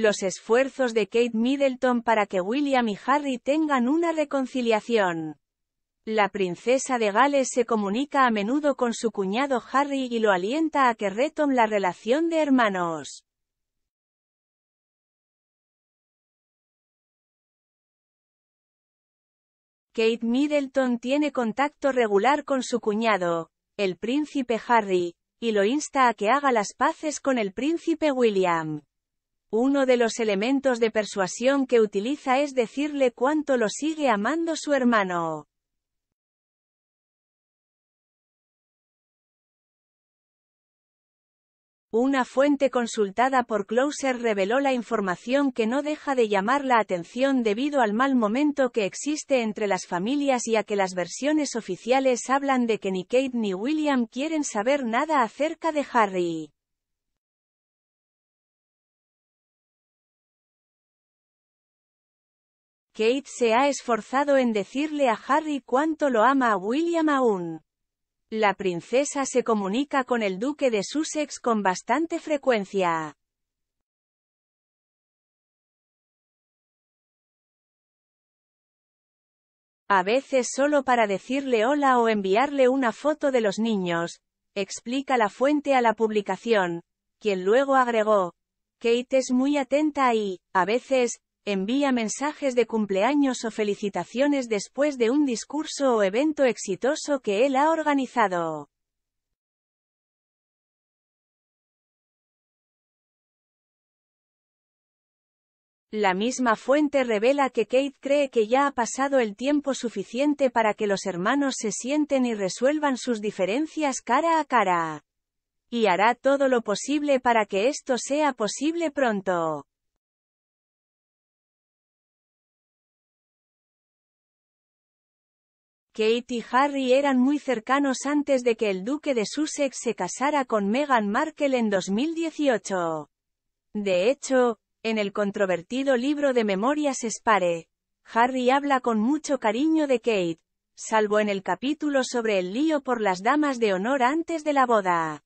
los esfuerzos de Kate Middleton para que William y Harry tengan una reconciliación. La princesa de Gales se comunica a menudo con su cuñado Harry y lo alienta a que retome la relación de hermanos. Kate Middleton tiene contacto regular con su cuñado, el príncipe Harry, y lo insta a que haga las paces con el príncipe William. Uno de los elementos de persuasión que utiliza es decirle cuánto lo sigue amando su hermano. Una fuente consultada por Closer reveló la información que no deja de llamar la atención debido al mal momento que existe entre las familias y a que las versiones oficiales hablan de que ni Kate ni William quieren saber nada acerca de Harry. Kate se ha esforzado en decirle a Harry cuánto lo ama a William aún. La princesa se comunica con el duque de Sussex con bastante frecuencia. A veces solo para decirle hola o enviarle una foto de los niños, explica la fuente a la publicación, quien luego agregó, Kate es muy atenta y, a veces, envía mensajes de cumpleaños o felicitaciones después de un discurso o evento exitoso que él ha organizado. La misma fuente revela que Kate cree que ya ha pasado el tiempo suficiente para que los hermanos se sienten y resuelvan sus diferencias cara a cara. Y hará todo lo posible para que esto sea posible pronto. Kate y Harry eran muy cercanos antes de que el duque de Sussex se casara con Meghan Markle en 2018. De hecho, en el controvertido libro de Memorias Spare, Harry habla con mucho cariño de Kate, salvo en el capítulo sobre el lío por las damas de honor antes de la boda.